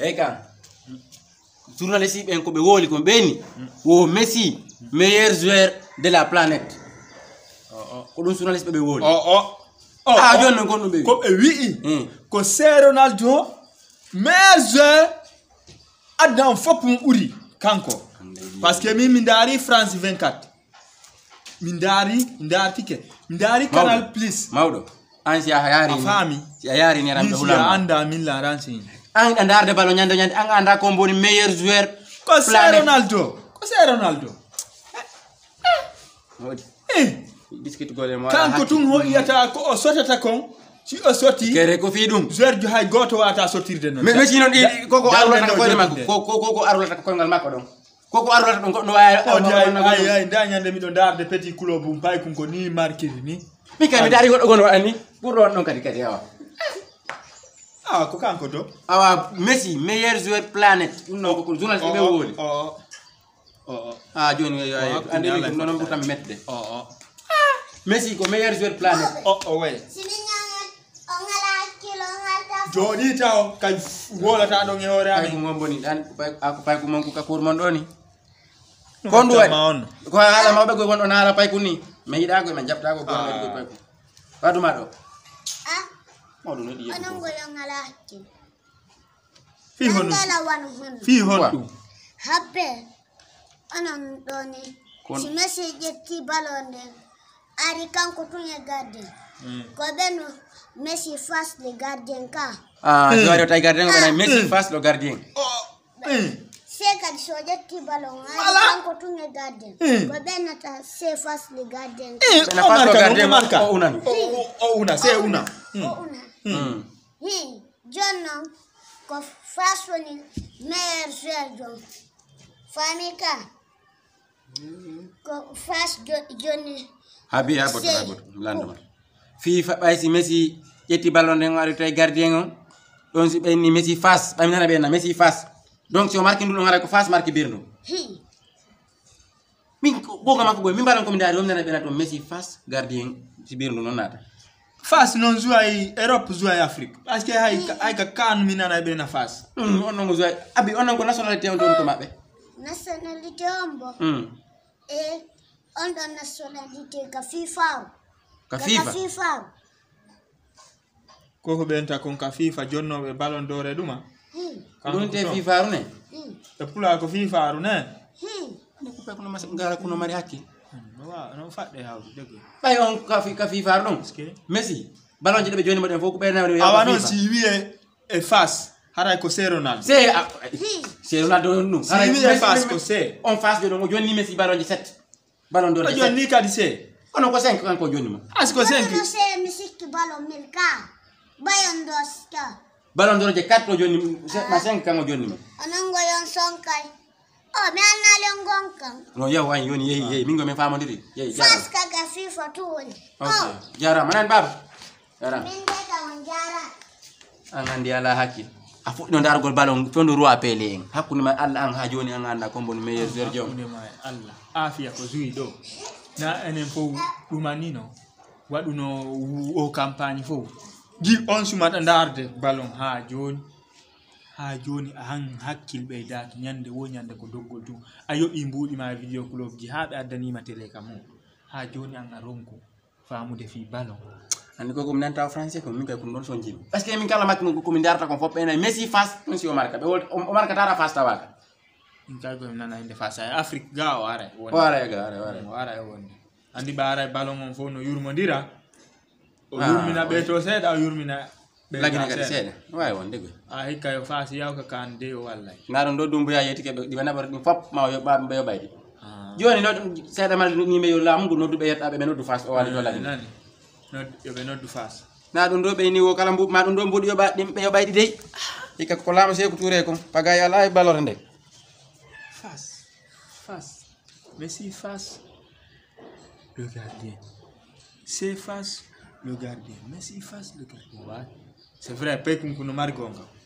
eyyi kan journaliste ɓen koɓe wooli koɓe ɓeyni wo messi meilleur joueur de la planète oh, oh. ko ɗum journaliste ɓeɓe wooli oh, a ah, joni noon gonɗum ɓe koɓe wi'i hmm. ko seronaldo meilleur joueur adna on fof mum ɓuuri kanko par ce que min mi daari france 24 mi daari mi daartike mi daari canal plus mawɗo an si a yaari a faami si a yaari neramɓe hulaa anda min laransi an a darde balo ñande ñande an anda ko mboni meilleur joueur ko sa ronaldo ko sa ronaldo eh. Eh. kanko tun ho iyata ko o sotata kon si o soti kere ko fi ɗum joueur jo hay goto wata sortirde non mais sinon koko arlata koye makko koko arlata koyngal makko ɗon koko arlata ɗon goɗɗo wawiaai nda ñande miɗo darde petit club um paykum ko ni markiri ni min kadi mi daari goɗɗo gono waɗa ni ɓurɗo wan ɗon kadi kadi awa awa ah, ko kanko do awa messi meilleur joueur planète ɗum noon oh, ko journaliste oh, ɓe woodi a joni andeni ɗum noon Oh. oh. messi ko meilleur joueur planète oh. o oh, way jooɗi taw kañ wolata ɗon e hoore amin ah, ko mon boni dan ko payko mon ko kakour mon ɗo ni kon ɗum waɗi ko haala mawɓe koye wonɗon ala payku ni mi yiɗa koye mi jaɓta ko gonɗo waɗi koye payku waɗuma hono no ɗi yeɗi onon ngolon ala hakke fi hono ngala wano hono fi hono ɗum habbe onon ɗone si messi ƴetti balon nden ari kanko tun e gardien ko ɓeno messi face le gardien ka ah so ari o tawi gardien ko ɓena messi face le gardien sai kadi so ƴetti balon ari kanko tun e gardien ko ɓenata sai face le gardien ɓena face le gardien o unan o una sai oh, oh, una o una ah, hmm. oh, Hmm. Jono, Your faso ni first one Mayor Sergio. Famika. The first Joni. Habi abot abot. lando. Fi fa bay si Messi ƴetti ballon nden o ari tawi gardien on ɗon si ɓenni messi face ɓaminana na messi face donc si o marki ndu ɗum hara ko face marki birnu min ɓoga makko ɓoy min mbaɗan komi daari womnana na toon messi face gardien si birnu nona. naata fas non zua i europe zua i afrique parce que hay ka kan mina na be na fas mm on non abi on non ko nationalité on don to mabbe nationalité on bo mm e on don nationalité ka fifa ka fifa ko ko benta kon ka fifa jonno be ballon d'or e duma don te fifa rune e pula ko fifa rune ne ko pe ngara kuno mari hakki ɓay on ka fifaro ɗon messi balon eh. eh, ah, eh, je ɗeɓe joni mbaɗen fof ko ɓeynaɓe awa noon si wi e face haray ko see ronaldo see see ronaldo on ɗum si wi e face ko see on face joni o jonni messi balon je sept balon ɗo joni ni kadi see kono ko cinq kanko joni mo as ko cinq see mi sikki balon je quatre o ma cinq kanko jonni mo onon yon sonkay o mi annalen gonkam no yew wañ yoni yeehi yeehi min go min famodiri yeehi fas kaga fifa to woni ok jarama nan baba jarama min de kam jara an andi ala hakkil a fuɗɗino dargol balon fewdo roi pele en hakkunde ma allah an ha joni an anda combo no meilleur zer ma allah afia ko joyi ɗo na enen fof umanino waɗuno o campagne fof gi on sumata darde balon ha joni ha joni a hakkil be da nyande wo nyande ko doggol tun a yoɓi mbuɗi ma video club ji ha addani ma tele kam o ha joni an a ronku famude fi ballon andi ko komin nanta français ko min kay kon don so jimi parce que min kala makki ko min darta ko fop ɓenayi messi face ɗum si o marka ɓe o marka tara face tawaka min kay komin nana inde face ay afrique ga o ara o ara ga ara ara o ara e wonde andi ɓa ara e ballon on fof no yurmodira o ah. yurmina be to seeɗa o yurmina lagine kadi seeɗa ne wawi wonde goy a hikka yo faasi yawka kan de o wallay naɗon ɗo dumboya yeeti keɓe ɗi wanaɓata ɗum fop ma yoɓa yoɓayde joni no seeɗa ma yimɓe yo laamu ngu nodduɓe yettaɓe ɓe noddu face o walli ɗo lagine yoɓe noddu face na ɗum ɗo ɓeyni wo kala ma ɗum ɗo mboɗi yoɓa ɗim ɓe yoɓayɗi dey hikka ko laama seeko touré kon pagay ala e ballore nde face face mais si face le gardien c'est face le gardien mais si face le gardien se vira pe kunkunomar gonga